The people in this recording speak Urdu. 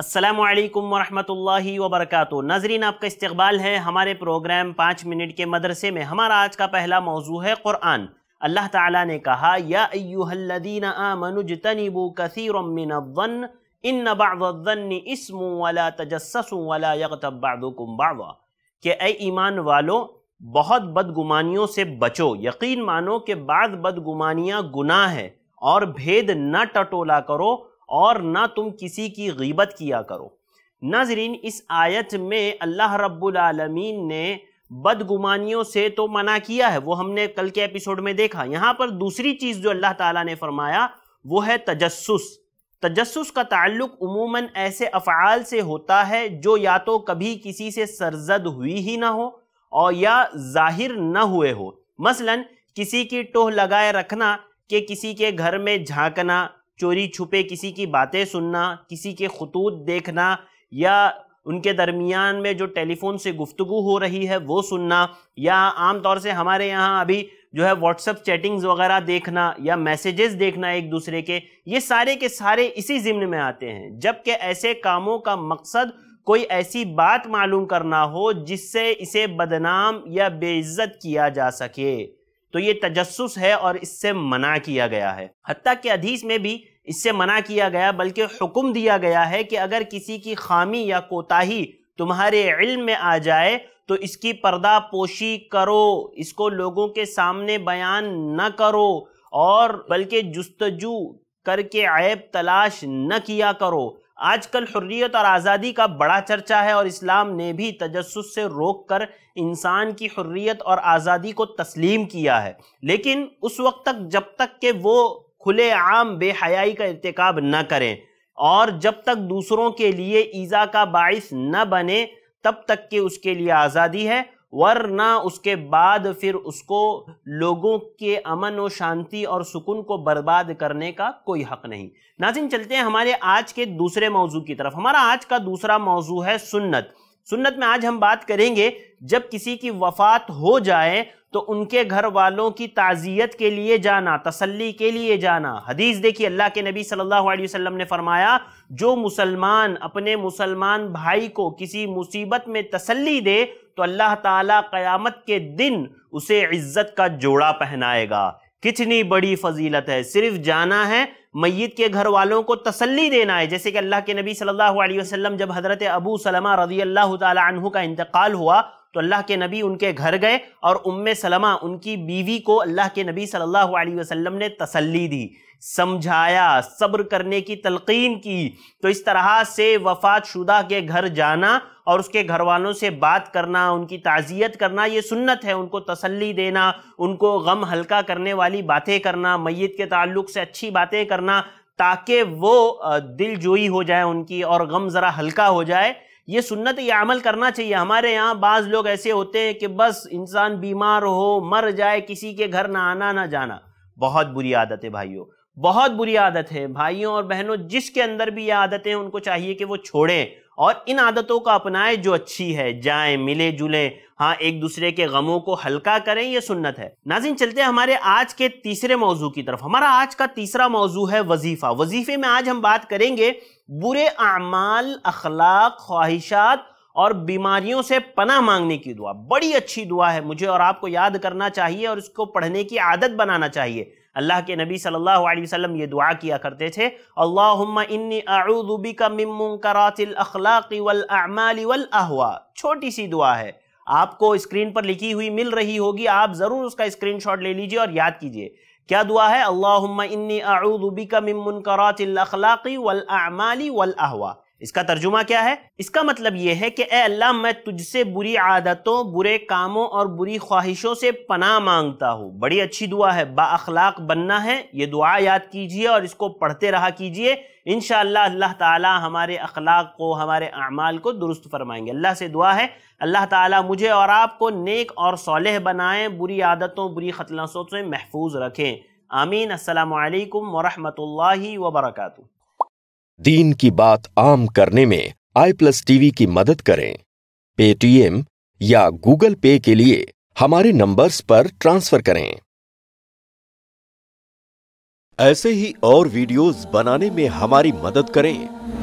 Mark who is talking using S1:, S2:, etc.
S1: السلام علیکم ورحمۃ اللہ وبرکاتہ ناظرین آپ کا استقبال ہے ہمارے پروگرام پانچ منٹ کے مدرسے میں ہمارا آج کا پہلا موضوع ہے قرآن اللہ تعالیٰ نے کہا یا ایوہ الذین من الظن الظن ان بعض اسم ولا ولا بعضا کہ اے ایمان والو بہت بدگمانیوں سے بچو یقین مانو کہ بعض بدگمانیاں گناہ ہے اور بھید نہ ٹٹولا کرو اور نہ تم کسی کی غیبت کیا کرو ناظرین اس آیت میں اللہ رب العالمین نے بدگمانیوں سے تو منع کیا ہے وہ ہم نے کل کے ایپیسوڈ میں دیکھا یہاں پر دوسری چیز جو اللہ تعالیٰ نے فرمایا وہ ہے تجسس تجسس کا تعلق عموماً ایسے افعال سے ہوتا ہے جو یا تو کبھی کسی سے سرزد ہوئی ہی نہ ہو اور یا ظاہر نہ ہوئے ہو مثلاً کسی کی ٹوہ لگائے رکھنا کہ کسی کے گھر میں جھانکنا چوری چھپے کسی کی باتیں سننا کسی کے خطوط دیکھنا یا ان کے درمیان میں جو ٹیلی فون سے گفتگو ہو رہی ہے وہ سننا یا عام طور سے ہمارے یہاں ابھی جو ہے واٹس اپ چیٹنگز وغیرہ دیکھنا یا میسیجز دیکھنا ایک دوسرے کے یہ سارے کے سارے اسی ضمن میں آتے ہیں جبکہ ایسے کاموں کا مقصد کوئی ایسی بات معلوم کرنا ہو جس سے اسے بدنام یا بے عزت کیا جا سکے تو یہ تجسس ہے اور اس سے منع کیا گیا ہے حتیٰ کہ میں بھی اس سے منع کیا گیا بلکہ حکم دیا گیا ہے کہ اگر کسی کی خامی یا کوتاہی تمہارے علم میں آ جائے تو اس کی پردہ پوشی کرو اس کو لوگوں کے سامنے بیان نہ کرو اور بلکہ جستجو کر کے عیب تلاش نہ کیا کرو آج کل حریت اور آزادی کا بڑا چرچہ ہے اور اسلام نے بھی تجسس سے روک کر انسان کی حریت اور آزادی کو تسلیم کیا ہے لیکن اس وقت تک جب تک کہ وہ کھلے عام بے حیائی کا ارتکاب نہ کریں اور جب تک دوسروں کے لیے ایزا کا باعث نہ بنے تب تک کہ اس کے لیے آزادی ہے ورنہ اس کے بعد پھر اس کو لوگوں کے امن و شانتی اور سکون کو برباد کرنے کا کوئی حق نہیں ناظرین چلتے ہیں ہمارے آج کے دوسرے موضوع کی طرف ہمارا آج کا دوسرا موضوع ہے سنت سنت میں آج ہم بات کریں گے جب کسی کی وفات ہو جائے تو ان کے گھر والوں کی تعزیت کے لیے جانا تسلی کے لیے جانا حدیث دیکھیے اللہ کے نبی صلی اللہ علیہ وسلم نے فرمایا جو مسلمان اپنے مسلمان بھائی کو کسی مصیبت میں تسلی دے تو اللہ تعالیٰ قیامت کے دن اسے عزت کا جوڑا پہنائے گا کتنی بڑی فضیلت ہے صرف جانا ہے میت کے گھر والوں کو تسلی دینا ہے جیسے کہ اللہ کے نبی صلی اللہ علیہ وسلم جب حضرت ابو سلمہ رضی اللہ تعالی عنہ کا انتقال ہوا تو اللہ کے نبی ان کے گھر گئے اور ام سلمہ ان کی بیوی کو اللہ کے نبی صلی اللہ علیہ وسلم نے تسلی دی سمجھایا صبر کرنے کی تلقین کی تو اس طرح سے وفات شدہ کے گھر جانا اور اس کے گھر والوں سے بات کرنا ان کی تعزیت کرنا یہ سنت ہے ان کو تسلی دینا ان کو غم ہلکا کرنے والی باتیں کرنا میت کے تعلق سے اچھی باتیں کرنا تاکہ وہ دل جوئی ہو جائے ان کی اور غم ذرا ہلکا ہو جائے یہ سنت یہ عمل کرنا چاہیے ہمارے یہاں بعض لوگ ایسے ہوتے ہیں کہ بس انسان بیمار ہو مر جائے کسی کے گھر نہ آنا نہ جانا بہت بری عادت ہے بھائیوں بہت بری عادت ہے بھائیوں اور بہنوں جس کے اندر بھی یہ عادتیں ان کو چاہیے کہ وہ چھوڑیں اور ان عادتوں کا اپنائے جو اچھی ہے جائیں ملے جلیں ہاں ایک دوسرے کے غموں کو ہلکا کریں یہ سنت ہے ناظرین چلتے ہیں ہمارے آج کے تیسرے موضوع کی طرف ہمارا آج کا تیسرا موضوع ہے وظیفہ وظیفے میں آج ہم بات کریں گے برے اعمال اخلاق خواہشات اور بیماریوں سے پناہ مانگنے کی دعا بڑی اچھی دعا ہے مجھے اور آپ کو یاد کرنا چاہیے اور اس کو پڑھنے کی عادت بنانا چاہیے اللہ کے نبی صلی اللہ علیہ وسلم یہ دعا کیا کرتے تھے اللہم انی اعوذ من منکرات الاخلاق والاعمال والاہوا چھوٹی سی دعا ہے آپ کو اسکرین پر لکھی ہوئی مل رہی ہوگی آپ ضرور اس کا اسکرین شاٹ لے لیجئے اور یاد کیجئے کیا دعا ہے اللہم انی اعوذ من منکرات الاخلاق والاعمال والاہوا اس کا ترجمہ کیا ہے اس کا مطلب یہ ہے کہ اے اللہ میں تجھ سے بری عادتوں برے کاموں اور بری خواہشوں سے پناہ مانگتا ہوں بڑی اچھی دعا ہے با اخلاق بننا ہے یہ دعا یاد کیجئے اور اس کو پڑھتے رہا کیجئے انشاءاللہ اللہ تعالی ہمارے اخلاق کو ہمارے اعمال کو درست فرمائیں گے اللہ سے دعا ہے اللہ تعالی مجھے اور آپ کو نیک اور صالح بنائیں بری عادتوں بری خطلسوں سے محفوظ رکھیں آمین السلام علیکم ورحمۃ اللہ وبرکاتہ
S2: دین کی بات عام کرنے میں آئی پلس ٹی وی کی مدد کریں پے ٹی ایم یا گوگل پے کے لیے ہمارے نمبرز پر ٹرانسفر کریں ایسے ہی اور ویڈیوز بنانے میں ہماری مدد کریں